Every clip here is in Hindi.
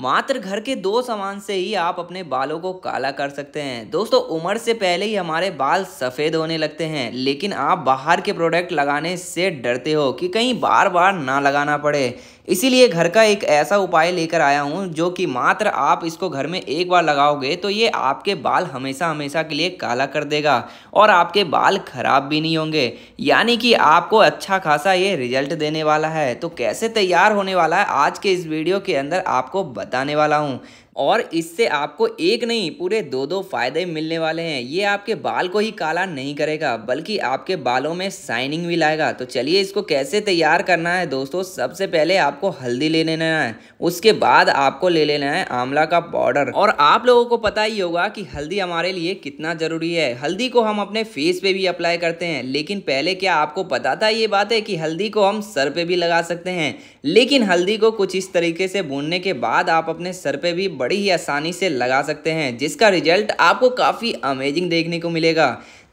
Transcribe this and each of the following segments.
मात्र घर के दो सामान से ही आप अपने बालों को काला कर सकते हैं दोस्तों उम्र से पहले ही हमारे बाल सफ़ेद होने लगते हैं लेकिन आप बाहर के प्रोडक्ट लगाने से डरते हो कि कहीं बार बार ना लगाना पड़े इसीलिए घर का एक ऐसा उपाय लेकर आया हूँ जो कि मात्र आप इसको घर में एक बार लगाओगे तो ये आपके बाल हमेशा हमेशा के लिए काला कर देगा और आपके बाल खराब भी नहीं होंगे यानी कि आपको अच्छा खासा ये रिजल्ट देने वाला है तो कैसे तैयार होने वाला है आज के इस वीडियो के अंदर आपको बताने वाला हूँ और इससे आपको एक नहीं पूरे दो दो फायदे मिलने वाले हैं ये आपके बाल को ही काला नहीं करेगा बल्कि आपके बालों में शाइनिंग भी लाएगा तो चलिए इसको कैसे तैयार करना है दोस्तों सबसे पहले आपको हल्दी ले लेना है उसके बाद आपको ले लेना है आंवला का पाउडर और आप लोगों को पता ही होगा कि हल्दी हमारे लिए कितना ज़रूरी है हल्दी को हम अपने फेस पे भी अप्लाई करते हैं लेकिन पहले क्या आपको पता था ये बात है कि हल्दी को हम सर पे भी लगा सकते हैं लेकिन हल्दी को कुछ इस तरीके से भूनने के बाद आप अपने सर पे भी बड़ी ही आसानी से लगा सकते हैं जिसका रिजल्ट आपको काफ़ी अमेजिंग देखने को मिलेगा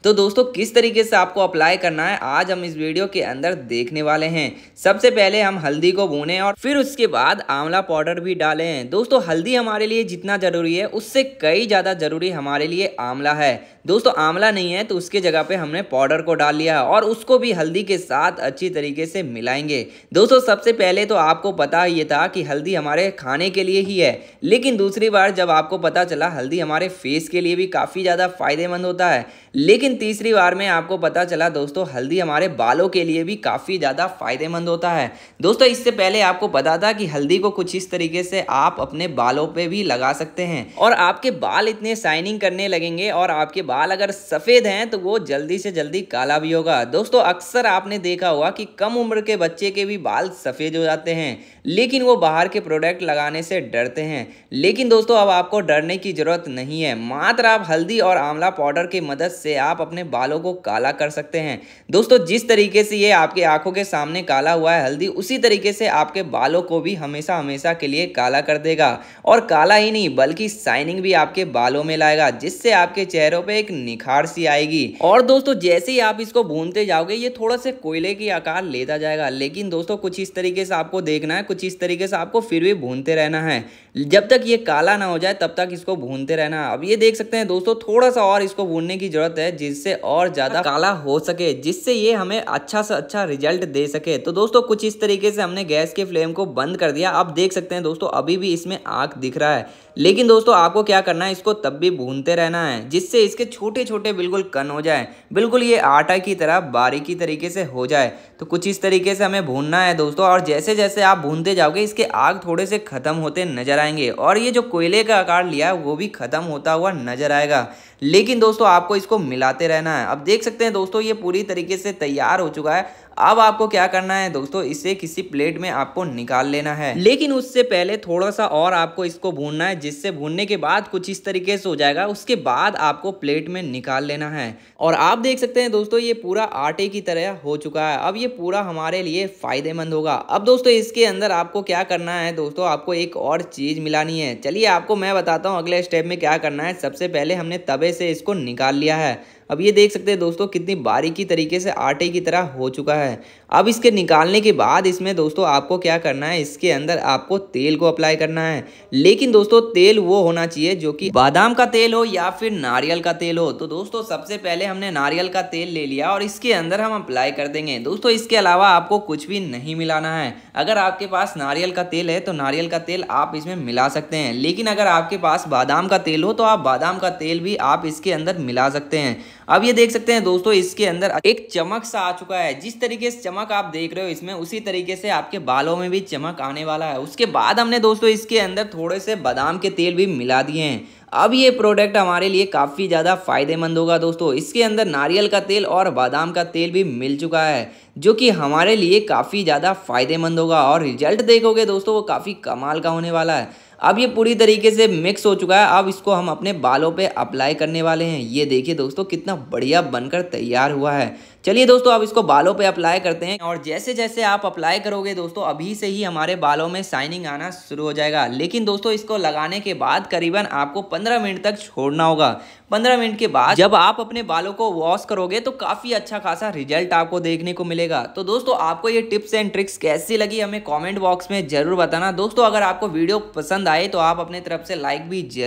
तो दोस्तों किस तरीके से आपको अप्लाई करना है आज हम इस वीडियो के अंदर देखने वाले हैं सबसे पहले हम हल्दी को भूने और फिर उसके बाद आंवला पाउडर भी डालें हैं दोस्तों हल्दी हमारे लिए जितना ज़रूरी है उससे कई ज़्यादा ज़रूरी हमारे लिए आंवला है दोस्तों आंवला नहीं है तो उसके जगह पे हमने पाउडर को डाल लिया और उसको भी हल्दी के साथ अच्छी तरीके से मिलाएंगे दोस्तों सबसे पहले तो आपको पता ये था कि हल्दी हमारे खाने के लिए ही है लेकिन दूसरी बार जब आपको पता चला हल्दी हमारे फेस के लिए भी काफ़ी ज़्यादा फायदेमंद होता है लेकिन तीसरी बार में आपको पता चला दोस्तों हल्दी हमारे बालों के लिए भी काफ़ी ज़्यादा फायदेमंद होता है दोस्तों इससे पहले आपको पता था कि हल्दी को कुछ इस तरीके से आप अपने बालों पे भी लगा सकते हैं और आपके बाल इतने शाइनिंग करने लगेंगे और आपके बाल अगर सफ़ेद हैं तो वो जल्दी से जल्दी काला भी होगा दोस्तों अक्सर आपने देखा होगा कि कम उम्र के बच्चे के भी बाल सफ़ेद हो जाते हैं लेकिन वो बाहर के प्रोडक्ट लगाने से डरते हैं लेकिन दोस्तों अब आपको डरने की ज़रूरत नहीं है मात्र आप हल्दी और आंवला पाउडर की मदद से आप अपने बालों को काला कर सकते हैं दोस्तों जिस तरीके से ये आपके आंखों के सामने काला हुआ है हल्दी उसी तरीके से आपके बालों को भी हमेशा हमेशा के लिए काला कर देगा और काला ही नहीं बल्कि साइनिंग भी आपके बालों में लाएगा जिससे आपके चेहरों पर एक निखार सी आएगी और दोस्तों जैसे ही आप इसको भूनते जाओगे ये थोड़ा से कोयले की आकार लेता जाएगा लेकिन दोस्तों कुछ इस तरीके से आपको देखना है कुछ इस तरीके से आपको फिर भी भूनते रहना है जब तक ये काला ना हो जाए तब तक इसको भूनते रहना अब ये देख सकते हैं दोस्तों थोड़ा सा और इसको भूनने की जरूरत है चीज़ से और ज़्यादा हाँ। काला हो सके जिससे ये हमें अच्छा से अच्छा रिजल्ट दे सके तो दोस्तों कुछ इस तरीके से हमने गैस के फ्लेम को बंद कर दिया आप देख सकते हैं दोस्तों अभी भी इसमें आँख दिख रहा है लेकिन दोस्तों आपको क्या करना है इसको तब भी भूनते रहना है जिससे इसके छोटे छोटे बिल्कुल कन हो जाए बिल्कुल ये आटा की तरह बारीकी तरीके से हो जाए तो कुछ इस तरीके से हमें भूनना है दोस्तों और जैसे जैसे आप भूनते जाओगे इसके आग थोड़े से ख़त्म होते नजर आएंगे और ये जो कोयले का आकार लिया है वो भी ख़त्म होता हुआ नजर आएगा लेकिन दोस्तों आपको इसको मिलाते लगाते रहना है अब देख सकते हैं दोस्तों ये पूरी तरीके से तैयार हो चुका है अब आपको क्या करना है दोस्तों इसे किसी प्लेट में आपको निकाल लेना है लेकिन उससे पहले थोड़ा सा और आपको इसको भूनना है जिससे भूनने के बाद कुछ इस तरीके से हो जाएगा उसके बाद आपको प्लेट में निकाल लेना है और आप देख सकते हैं दोस्तों ये पूरा आटे की तरह हो चुका है अब ये पूरा हमारे लिए फायदेमंद होगा अब दोस्तों इसके अंदर आपको क्या करना है दोस्तों आपको एक और चीज मिलानी है चलिए आपको मैं बताता हूँ अगले स्टेप में क्या करना है सबसे पहले हमने तबे से इसको निकाल लिया है अब ये देख सकते हैं दोस्तों कितनी बारीकी तरीके से आटे की तरह हो चुका है अब इसके निकालने के बाद इसमें दोस्तों आपको क्या करना है इसके अंदर आपको तेल को अप्लाई करना है लेकिन दोस्तों तेल वो होना चाहिए जो कि बादाम का तेल हो या फिर नारियल का तेल हो तो दोस्तों सबसे पहले हमने नारियल का तेल ले लिया और इसके अंदर हम अप्लाई कर देंगे दोस्तों इसके अलावा आपको कुछ भी नहीं मिलाना है अगर आपके पास नारियल का तेल है तो नारियल का तेल आप इसमें मिला सकते हैं लेकिन अगर आपके पास बादाम का तेल हो तो आप बादाम का तेल भी आप इसके अंदर मिला सकते हैं अब ये देख सकते हैं दोस्तों इसके अंदर एक चमक सा आ चुका है जिस तरीके से चमक आप देख रहे हो इसमें उसी तरीके से आपके बालों में भी चमक आने वाला है उसके बाद हमने दोस्तों इसके अंदर थोड़े से बादाम के तेल भी मिला दिए हैं अब ये प्रोडक्ट हमारे लिए काफ़ी ज़्यादा फायदेमंद होगा दोस्तों इसके अंदर नारियल का तेल और बादाम का तेल भी मिल चुका है जो कि हमारे लिए काफ़ी ज़्यादा फायदेमंद होगा और रिजल्ट देखोगे दोस्तों वो काफ़ी कमाल का होने वाला है अब ये पूरी तरीके से मिक्स हो चुका है अब इसको हम अपने बालों पे अप्लाई करने वाले हैं ये देखिए दोस्तों कितना बढ़िया बनकर तैयार हुआ है चलिए दोस्तों अब इसको बालों पे अप्लाई करते हैं और जैसे जैसे आप अप्लाई करोगे दोस्तों अभी से ही हमारे बालों में शाइनिंग आना शुरू हो जाएगा लेकिन दोस्तों इसको लगाने के बाद करीबन आपको पंद्रह मिनट तक छोड़ना होगा पंद्रह मिनट के बाद जब आप अपने बालों को वॉश करोगे तो काफ़ी अच्छा खासा रिजल्ट आपको देखने को मिलेगा तो दोस्तों आपको ये टिप्स एंड ट्रिक्स कैसी लगी हमें कॉमेंट बॉक्स में जरूर बताना दोस्तों अगर आपको वीडियो पसंद पसंद आए तो आप अपने तरफ से लाइक भी जरूर